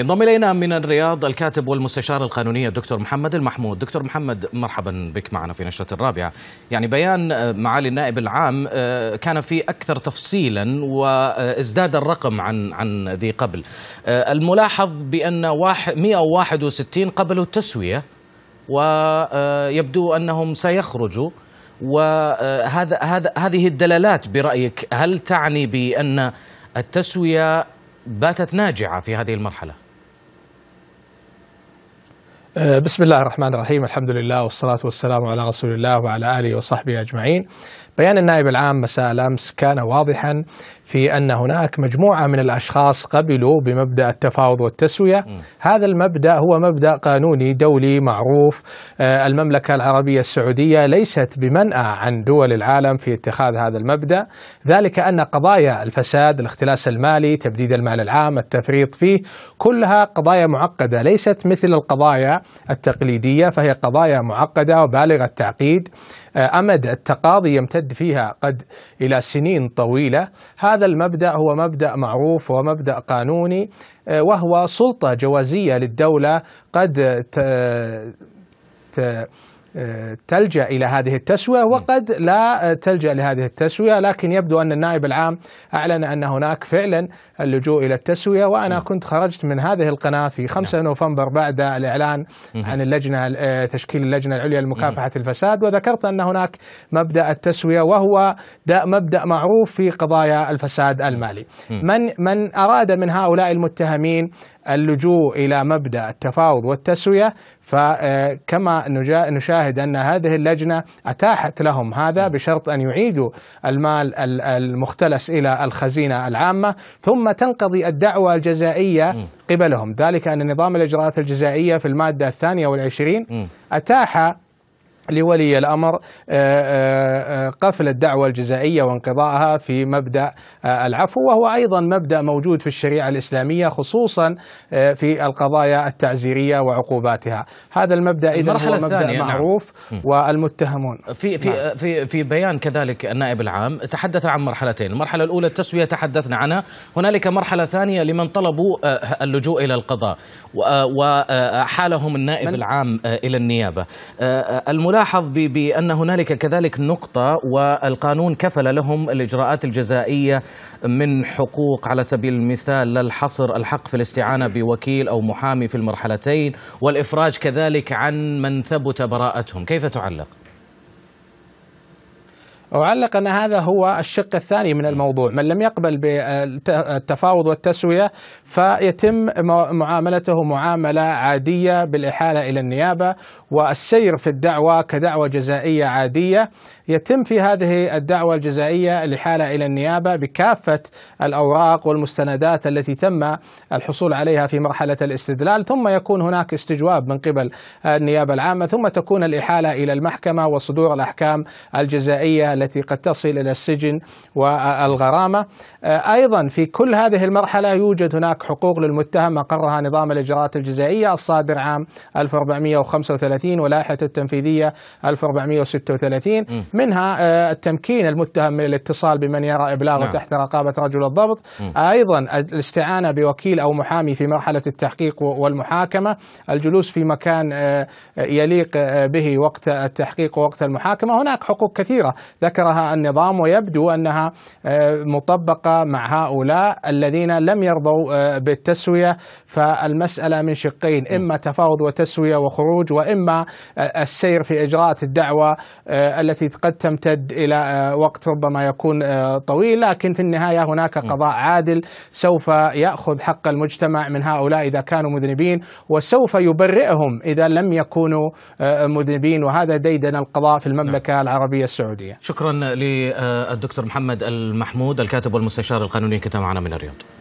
انضم الينا من الرياض الكاتب والمستشار القانوني الدكتور محمد المحمود دكتور محمد مرحبا بك معنا في نشرة الرابعة يعني بيان آه، معالي النائب العام آه، كان فيه أكثر تفصيلا وازداد الرقم عن عن ذي قبل آه، الملاحظ بأن 161 قبلوا التسوية ويبدو أنهم سيخرجوا وهذا هذا هذه الدلالات برأيك هل تعني بأن التسوية باتت ناجعة في هذه المرحلة؟ آه، بسم الله الرحمن الرحيم الحمد لله والصلاة والسلام على رسول الله وعلى آله وصحبه أجمعين بيان النائب العام مساء الامس كان واضحا في ان هناك مجموعه من الاشخاص قبلوا بمبدا التفاوض والتسويه، هذا المبدا هو مبدا قانوني دولي معروف، آه، المملكه العربيه السعوديه ليست بمنأى عن دول العالم في اتخاذ هذا المبدا، ذلك ان قضايا الفساد، الاختلاس المالي، تبديد المال العام، التفريط فيه، كلها قضايا معقده، ليست مثل القضايا التقليديه، فهي قضايا معقده وبالغه التعقيد، آه، امد التقاضي يمتد يمتد فيها قد إلى سنين طويلة هذا المبدأ هو مبدأ معروف ومبدأ قانوني آه، وهو سلطة جوازية للدولة قد ت... ت... تلجا الى هذه التسويه وقد لا تلجا لهذه التسويه لكن يبدو ان النائب العام اعلن ان هناك فعلا اللجوء الى التسويه وانا نعم. كنت خرجت من هذه القناه في 5 نعم. نوفمبر بعد الاعلان عن اللجنه تشكيل اللجنه العليا لمكافحه الفساد وذكرت ان هناك مبدا التسويه وهو مبدا معروف في قضايا الفساد المالي من من اراد من هؤلاء المتهمين اللجوء الى مبدا التفاوض والتسويه فكما نشاهد ان هذه اللجنه اتاحت لهم هذا بشرط ان يعيدوا المال المختلس الى الخزينه العامه ثم تنقضي الدعوه الجزائيه قبلهم ذلك ان نظام الاجراءات الجزائيه في الماده الثانيه والعشرين اتاح لولي الامر آه، آه، آه، قفل الدعوه الجزائيه وانقضاءها في مبدا العفو وهو ايضا مبدا موجود في الشريعه الاسلاميه خصوصا في القضايا التعزيريه وعقوباتها، هذا المبدا اذا هو مبدا نعم. معروف نعم. والمتهمون في في نعم. في في بيان كذلك النائب العام تحدث عن مرحلتين، المرحله الاولى التسويه تحدثنا عنها، هنالك مرحله ثانيه لمن طلبوا اللجوء الى القضاء وحالهم النائب العام الى النيابه الملاحظة نلاحظ بأن هنالك كذلك نقطة والقانون كفل لهم الإجراءات الجزائية من حقوق على سبيل المثال للحصر الحق في الاستعانة بوكيل أو محامي في المرحلتين والإفراج كذلك عن من ثبت براءتهم كيف تعلق؟ أعلق أن هذا هو الشق الثاني من الموضوع من لم يقبل بالتفاوض والتسوية فيتم معاملته معاملة عادية بالإحالة إلى النيابة والسير في الدعوة كدعوة جزائية عادية يتم في هذه الدعوة الجزائية الإحالة إلى النيابة بكافة الأوراق والمستندات التي تم الحصول عليها في مرحلة الاستدلال ثم يكون هناك استجواب من قبل النيابة العامة ثم تكون الإحالة إلى المحكمة وصدور الأحكام الجزائية التي قد تصل إلى السجن والغرامة آه، أيضا في كل هذه المرحلة يوجد هناك حقوق للمتهم أقرها نظام الإجراءات الجزائية الصادر عام 1435 واللائحة التنفيذية 1436 منها التمكين آه، المتهم من الاتصال بمن يرى إبلاغه نعم. تحت رقابة رجل الضبط أيضا الاستعانة بوكيل أو محامي في مرحلة التحقيق والمحاكمة الجلوس في مكان آه، يليق به وقت التحقيق ووقت المحاكمة هناك حقوق كثيرة ذكرها النظام ويبدو انها آه، مطبقه مع هؤلاء الذين لم يرضوا آه، بالتسويه فالمساله من شقين اما تفاوض وتسويه وخروج واما آه، السير في اجراءات الدعوه التي قد تمتد الى وقت ربما يكون طويل لكن في النهايه هناك قضاء عادل سوف ياخذ حق المجتمع من هؤلاء اذا كانوا مذنبين وسوف يبرئهم اذا لم يكونوا مذنبين وهذا ديدن القضاء في المملكه نعم. العربيه السعوديه شكرا شكرا للدكتور محمد المحمود الكاتب والمستشار القانوني كنت معنا من الرياض